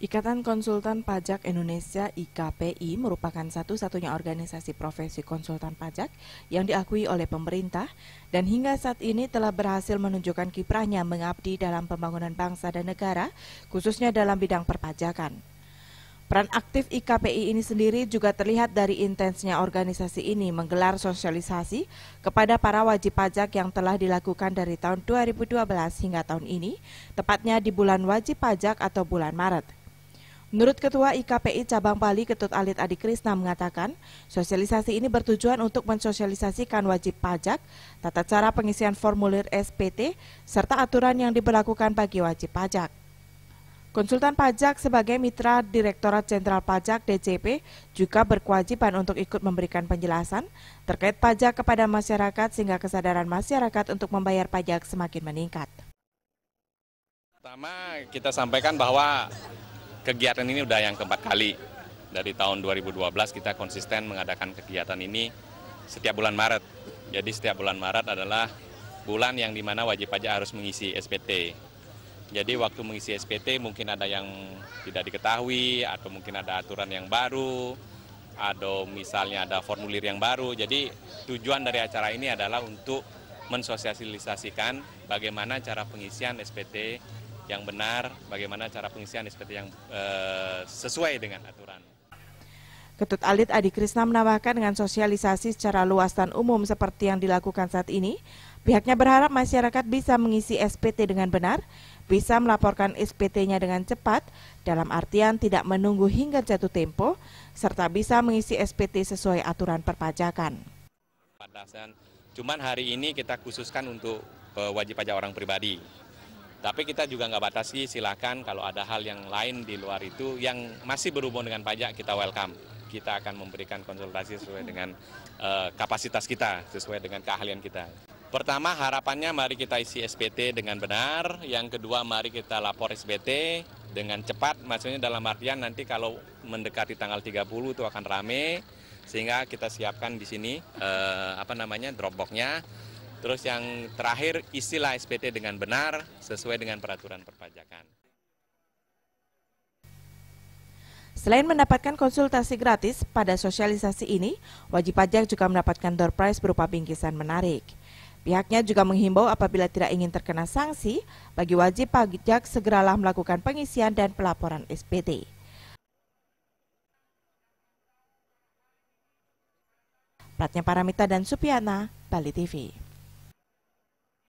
Ikatan Konsultan Pajak Indonesia IKPI merupakan satu-satunya organisasi profesi konsultan pajak yang diakui oleh pemerintah dan hingga saat ini telah berhasil menunjukkan kiprahnya mengabdi dalam pembangunan bangsa dan negara khususnya dalam bidang perpajakan. Peran aktif IKPI ini sendiri juga terlihat dari intensnya organisasi ini menggelar sosialisasi kepada para wajib pajak yang telah dilakukan dari tahun 2012 hingga tahun ini, tepatnya di bulan wajib pajak atau bulan Maret. Menurut Ketua IKPI Cabang Bali Ketut Alit Adi Krisna mengatakan, sosialisasi ini bertujuan untuk mensosialisasikan wajib pajak, tata cara pengisian formulir SPT, serta aturan yang diberlakukan bagi wajib pajak. Konsultan pajak sebagai mitra Direktorat Jenderal Pajak DJP juga berkewajiban untuk ikut memberikan penjelasan terkait pajak kepada masyarakat sehingga kesadaran masyarakat untuk membayar pajak semakin meningkat. Pertama, kita sampaikan bahwa kegiatan ini sudah yang keempat kali. Dari tahun 2012 kita konsisten mengadakan kegiatan ini setiap bulan Maret. Jadi setiap bulan Maret adalah bulan yang dimana wajib pajak harus mengisi SPT. Jadi waktu mengisi SPT mungkin ada yang tidak diketahui atau mungkin ada aturan yang baru atau misalnya ada formulir yang baru. Jadi tujuan dari acara ini adalah untuk mensosialisasikan bagaimana cara pengisian SPT yang benar, bagaimana cara pengisian SPT yang eh, sesuai dengan aturan. Ketut Alit Adi Krisna menambahkan dengan sosialisasi secara luas dan umum seperti yang dilakukan saat ini, Pihaknya berharap masyarakat bisa mengisi SPT dengan benar, bisa melaporkan SPT-nya dengan cepat, dalam artian tidak menunggu hingga jatuh tempo, serta bisa mengisi SPT sesuai aturan perpajakan. Batasan, cuman hari ini kita khususkan untuk eh, wajib pajak orang pribadi. Tapi kita juga nggak batasi, silakan kalau ada hal yang lain di luar itu yang masih berhubung dengan pajak kita welcome. Kita akan memberikan konsultasi sesuai dengan uh, kapasitas kita, sesuai dengan keahlian kita. Pertama harapannya mari kita isi SPT dengan benar, yang kedua mari kita lapor SPT dengan cepat, maksudnya dalam artian nanti kalau mendekati tanggal 30 itu akan rame, sehingga kita siapkan di sini eh, apa namanya dropboxnya. Terus yang terakhir isilah SPT dengan benar sesuai dengan peraturan perpajakan. Selain mendapatkan konsultasi gratis pada sosialisasi ini, wajib pajak juga mendapatkan door prize berupa bingkisan menarik. Pihaknya juga menghimbau apabila tidak ingin terkena sanksi, bagi wajib pajak segeralah melakukan pengisian dan pelaporan SPT. Platnya Paramita dan Supiana, Bali TV.